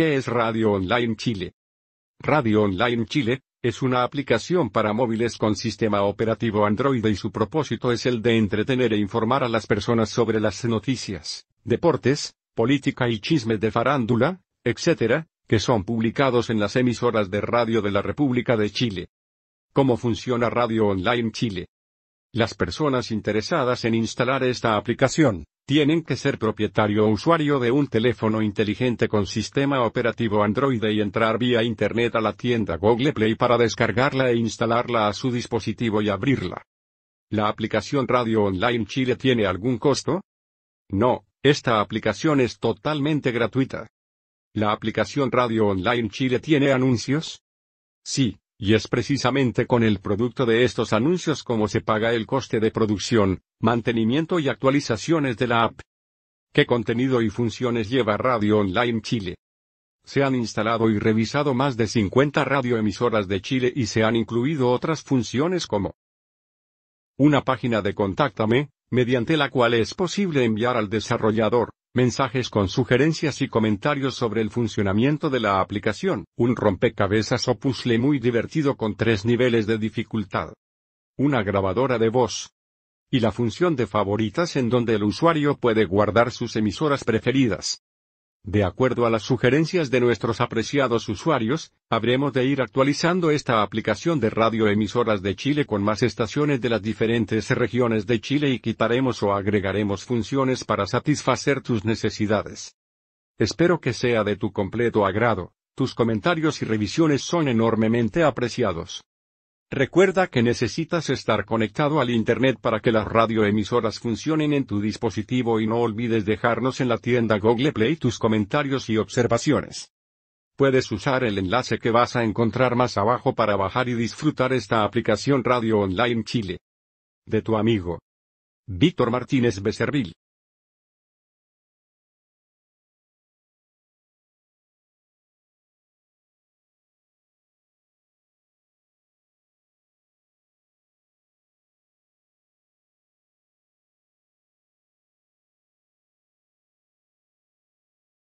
¿Qué es Radio Online Chile? Radio Online Chile, es una aplicación para móviles con sistema operativo Android y su propósito es el de entretener e informar a las personas sobre las noticias, deportes, política y chismes de farándula, etc., que son publicados en las emisoras de radio de la República de Chile. ¿Cómo funciona Radio Online Chile? Las personas interesadas en instalar esta aplicación tienen que ser propietario o usuario de un teléfono inteligente con sistema operativo Android y entrar vía Internet a la tienda Google Play para descargarla e instalarla a su dispositivo y abrirla. ¿La aplicación Radio Online Chile tiene algún costo? No, esta aplicación es totalmente gratuita. ¿La aplicación Radio Online Chile tiene anuncios? Sí, y es precisamente con el producto de estos anuncios como se paga el coste de producción, mantenimiento y actualizaciones de la app. ¿Qué contenido y funciones lleva Radio Online Chile? Se han instalado y revisado más de 50 radioemisoras de Chile y se han incluido otras funciones como una página de Contáctame, mediante la cual es posible enviar al desarrollador mensajes con sugerencias y comentarios sobre el funcionamiento de la aplicación, un rompecabezas o puzzle muy divertido con tres niveles de dificultad, una grabadora de voz, y la función de favoritas en donde el usuario puede guardar sus emisoras preferidas. De acuerdo a las sugerencias de nuestros apreciados usuarios, habremos de ir actualizando esta aplicación de radioemisoras de Chile con más estaciones de las diferentes regiones de Chile y quitaremos o agregaremos funciones para satisfacer tus necesidades. Espero que sea de tu completo agrado, tus comentarios y revisiones son enormemente apreciados. Recuerda que necesitas estar conectado al Internet para que las radioemisoras funcionen en tu dispositivo y no olvides dejarnos en la tienda Google Play tus comentarios y observaciones. Puedes usar el enlace que vas a encontrar más abajo para bajar y disfrutar esta aplicación Radio Online Chile. De tu amigo. Víctor Martínez Becerril.